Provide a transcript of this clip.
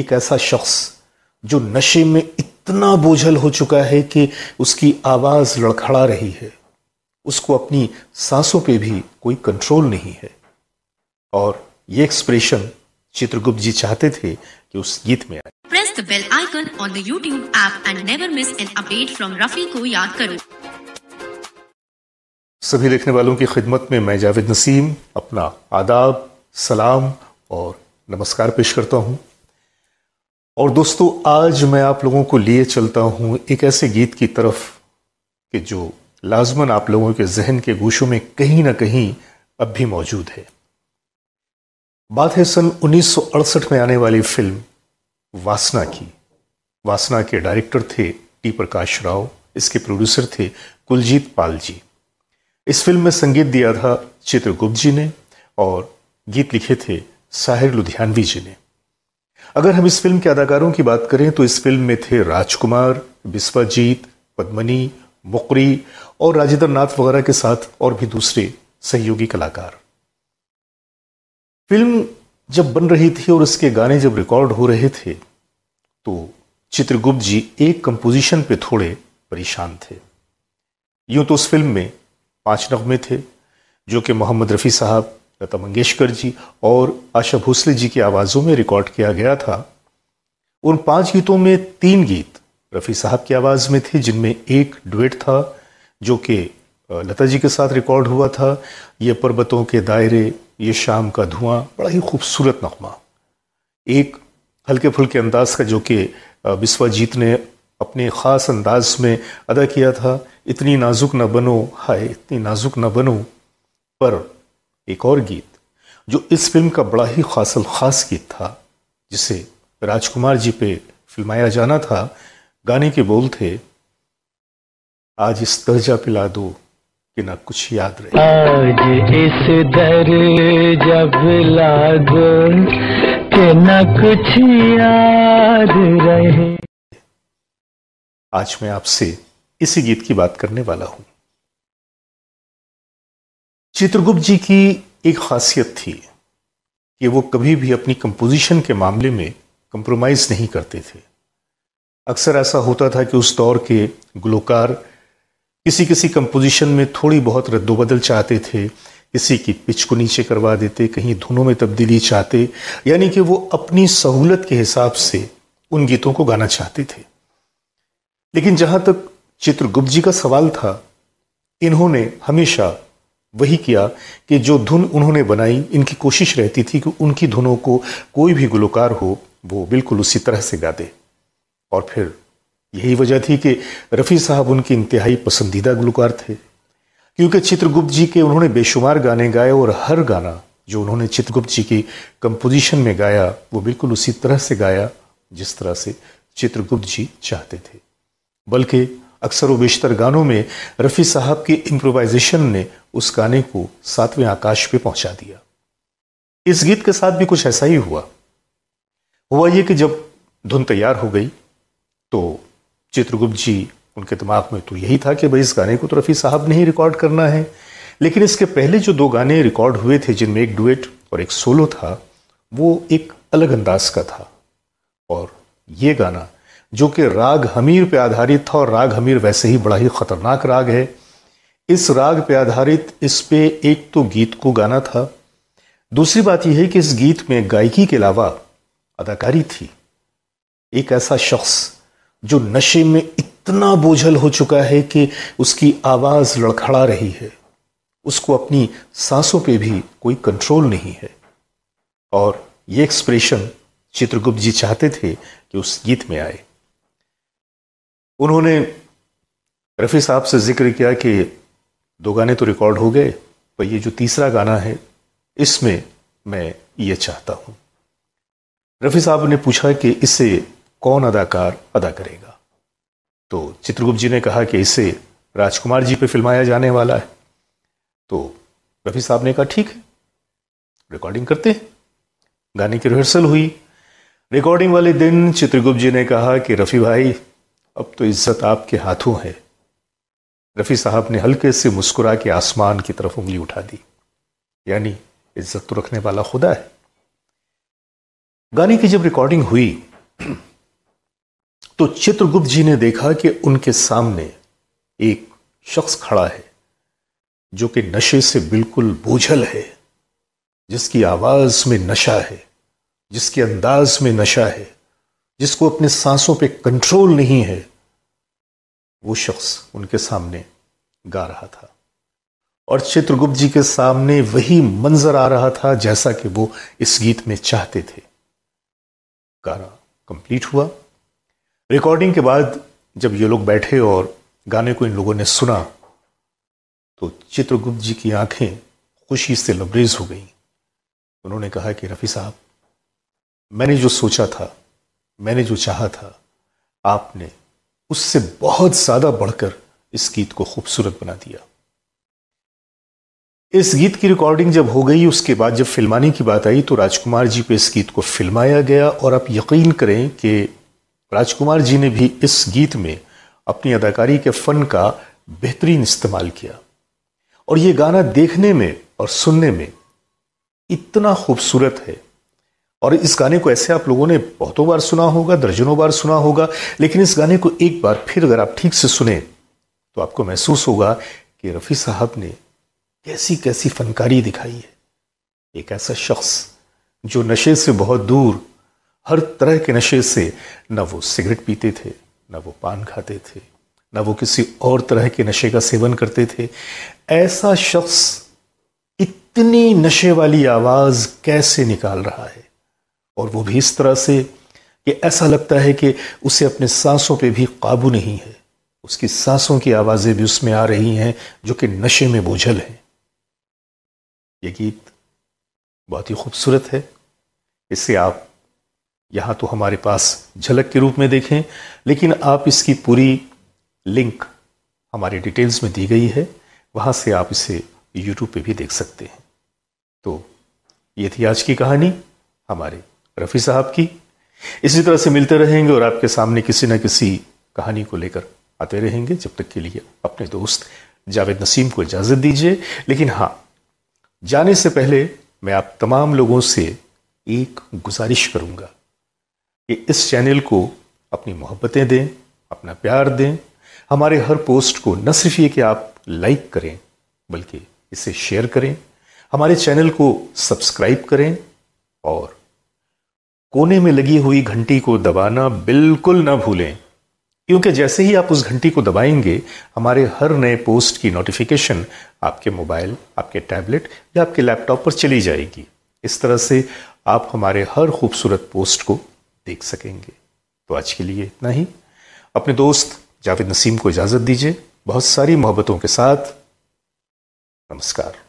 एक ऐसा शख्स जो नशे में इतना बोझल हो चुका है कि उसकी आवाज़ लड़खड़ा रही है उसको अपनी सांसों पे भी कोई कंट्रोल नहीं है और ये एक्सप्रेशन चित्रगुप्त जी चाहते थे कि उस गीत में आए press the bell icon on the YouTube app and never miss an update from Rafi को याद करो सभी देखने वालों की खिदमत में मैं जावेद नसीम अपना आदाब सलाम और नमस्कार पेश करता हूं और दोस्तों आज मैं आप लोगों को लिए चलता हूँ एक ऐसे गीत की तरफ कि जो लाजमन आप लोगों के जहन के गोशों में कहीं ना कहीं अब भी मौजूद है बात है सन 1968 में आने वाली फिल्म वासना की वासना के डायरेक्टर थे टी प्रकाश राव इसके प्रोड्यूसर थे कुलजीत पाल जी इस फिल्म में संगीत दिया था चित्रगुप्त जी ने और गीत लिखे थे साहिर लुधियानवी जी ने अगर हम इस फिल्म के अदाकारों की बात करें तो इस फिल्म में थे राजकुमार विश्वाजीत पद्मनी मुकरी और राजेंद्र नाथ वगैरह के साथ और भी दूसरे सहयोगी कलाकार फिल्म जब बन रही थी और उसके गाने जब रिकॉर्ड हो रहे थे तो चित्रगुप्त जी एक कंपोजिशन पे थोड़े परेशान थे यूं तो उस फिल्म में पांच नगमे थे जो कि मोहम्मद रफ़ी साहब लता मंगेशकर जी और आशा भोसले जी की आवाज़ों में रिकॉर्ड किया गया था उन पांच गीतों में तीन गीत रफ़ी साहब की आवाज़ में थे जिनमें एक डुएट था जो कि लता जी के साथ रिकॉर्ड हुआ था ये पर्वतों के दायरे ये शाम का धुआं बड़ा ही खूबसूरत नगमा एक हल्के फुल्के अंदाज का जो कि विश्वाजीत ने अपने ख़ास अंदाज में अदा किया था इतनी नाजुक न बनो हाय इतनी नाजुक न बनो पर एक और गीत जो इस फिल्म का बड़ा ही खासल खास गीत था जिसे राजकुमार जी पे फिल्माया जाना था गाने के बोल थे आज इस दर्जा पिला दो कि ना कुछ याद रहे आज इस जब ला दो कि ना कुछ याद रहे आज मैं आपसे इसी गीत की बात करने वाला हूं चित्रगुप्त जी की एक खासियत थी कि वो कभी भी अपनी कंपोजिशन के मामले में कंप्रोमाइज़ नहीं करते थे अक्सर ऐसा होता था कि उस दौर के गुलकार किसी किसी कंपोजिशन में थोड़ी बहुत रद्दोबदल चाहते थे किसी की पिच को नीचे करवा देते कहीं धुनों में तब्दीली चाहते यानी कि वो अपनी सहूलत के हिसाब से उन गीतों को गाना चाहते थे लेकिन जहाँ तक चित्रगुप्त जी का सवाल था इन्होंने हमेशा वही किया कि जो धुन उन्होंने बनाई इनकी कोशिश रहती थी कि उनकी धुनों को कोई भी गुलकार हो वो बिल्कुल उसी तरह से गा दे और फिर यही वजह थी कि रफ़ी साहब उनके इंतहाई पसंदीदा गुलकार थे क्योंकि चित्रगुप्त जी के उन्होंने बेशुमार गाने गाए और हर गाना जो उन्होंने चित्रगुप्त जी की कंपोजिशन में गाया वो बिल्कुल उसी तरह से गाया जिस तरह से चित्रगुप्त जी चाहते थे बल्कि अक्सर व बेशतर गानों में रफ़ी साहब की इम्प्रोवाइजेशन ने उस गाने को सातवें आकाश पे पहुंचा दिया इस गीत के साथ भी कुछ ऐसा ही हुआ हुआ ये कि जब धुन तैयार हो गई तो चित्रगुप्त जी उनके दिमाग में तो यही था कि भाई इस गाने को तो रफ़ी साहब ने ही रिकॉर्ड करना है लेकिन इसके पहले जो दो गाने रिकॉर्ड हुए थे जिनमें एक डुएट और एक सोलो था वो एक अलग अंदाज का था और ये गाना जो कि राग हमीर पे आधारित था और राग हमीर वैसे ही बड़ा ही ख़तरनाक राग है इस राग पे आधारित इस पे एक तो गीत को गाना था दूसरी बात यह है कि इस गीत में गायकी के अलावा अदाकारी थी एक ऐसा शख्स जो नशे में इतना बोझल हो चुका है कि उसकी आवाज़ लड़खड़ा रही है उसको अपनी सांसों पे भी कोई कंट्रोल नहीं है और ये एक्सप्रेशन चित्रगुप्त जी चाहते थे कि उस गीत में आए उन्होंने रफ़ी साहब से जिक्र किया कि दो गाने तो रिकॉर्ड हो गए पर ये जो तीसरा गाना है इसमें मैं ये चाहता हूँ रफ़ी साहब ने पूछा कि इसे कौन अदाकार अदा करेगा तो चित्रगुप्त जी ने कहा कि इसे राजकुमार जी पे फिल्माया जाने वाला है तो रफ़ी साहब ने कहा ठीक है रिकॉर्डिंग करते हैं गाने की रिहर्सल हुई रिकॉर्डिंग वाले दिन चित्रगुप्त जी ने कहा कि रफ़ी भाई अब तो इज्जत आपके हाथों है रफ़ी साहब ने हल्के से मुस्कुरा के आसमान की तरफ उंगली उठा दी यानी इज्जत तो रखने वाला खुदा है गाने की जब रिकॉर्डिंग हुई तो चित्रगुप्त जी ने देखा कि उनके सामने एक शख्स खड़ा है जो कि नशे से बिल्कुल बोझल है जिसकी आवाज़ में नशा है जिसके अंदाज में नशा है जिसको अपने सांसों पे कंट्रोल नहीं है वो शख्स उनके सामने गा रहा था और चित्रगुप्त जी के सामने वही मंजर आ रहा था जैसा कि वो इस गीत में चाहते थे गाना कंप्लीट हुआ रिकॉर्डिंग के बाद जब ये लोग बैठे और गाने को इन लोगों ने सुना तो चित्रगुप्त जी की आंखें खुशी से लबरेज हो गई उन्होंने कहा कि रफ़ी साहब मैंने जो सोचा था मैंने जो चाहा था आपने उससे बहुत ज़्यादा बढ़कर इस गीत को खूबसूरत बना दिया इस गीत की रिकॉर्डिंग जब हो गई उसके बाद जब फिल्माने की बात आई तो राजकुमार जी पे इस गीत को फिल्माया गया और आप यकीन करें कि राजकुमार जी ने भी इस गीत में अपनी अदाकारी के फ़न का बेहतरीन इस्तेमाल किया और ये गाना देखने में और सुनने में इतना खूबसूरत है और इस गाने को ऐसे आप लोगों ने बहुतों बार सुना होगा दर्जनों बार सुना होगा लेकिन इस गाने को एक बार फिर अगर आप ठीक से सुने तो आपको महसूस होगा कि रफ़ी साहब ने कैसी कैसी फनकारी दिखाई है एक ऐसा शख्स जो नशे से बहुत दूर हर तरह के नशे से न वो सिगरेट पीते थे न वो पान खाते थे न वो किसी और तरह के नशे का सेवन करते थे ऐसा शख्स इतनी नशे वाली आवाज़ कैसे निकाल रहा है और वो भी इस तरह से कि ऐसा लगता है कि उसे अपने सांसों पे भी काबू नहीं है उसकी सांसों की आवाज़ें भी उसमें आ रही हैं जो कि नशे में बोझल हैं ये गीत बहुत ही खूबसूरत है इसे आप यहाँ तो हमारे पास झलक के रूप में देखें लेकिन आप इसकी पूरी लिंक हमारे डिटेल्स में दी गई है वहाँ से आप इसे यूट्यूब पे भी देख सकते हैं तो ये थी आज की कहानी हमारे रफ़ी साहब की इसी तरह से मिलते रहेंगे और आपके सामने किसी न किसी कहानी को लेकर आते रहेंगे जब तक के लिए अपने दोस्त जावेद नसीम को इजाज़त दीजिए लेकिन हाँ जाने से पहले मैं आप तमाम लोगों से एक गुजारिश करूँगा कि इस चैनल को अपनी मोहब्बतें दें अपना प्यार दें हमारे हर पोस्ट को न सिर्फ ये कि आप लाइक करें बल्कि इसे शेयर करें हमारे चैनल को सब्सक्राइब करें और कोने में लगी हुई घंटी को दबाना बिल्कुल ना भूलें क्योंकि जैसे ही आप उस घंटी को दबाएंगे हमारे हर नए पोस्ट की नोटिफिकेशन आपके मोबाइल आपके टैबलेट या आपके लैपटॉप पर चली जाएगी इस तरह से आप हमारे हर खूबसूरत पोस्ट को देख सकेंगे तो आज के लिए इतना ही अपने दोस्त जावेद नसीम को इजाज़त दीजिए बहुत सारी मोहब्बतों के साथ नमस्कार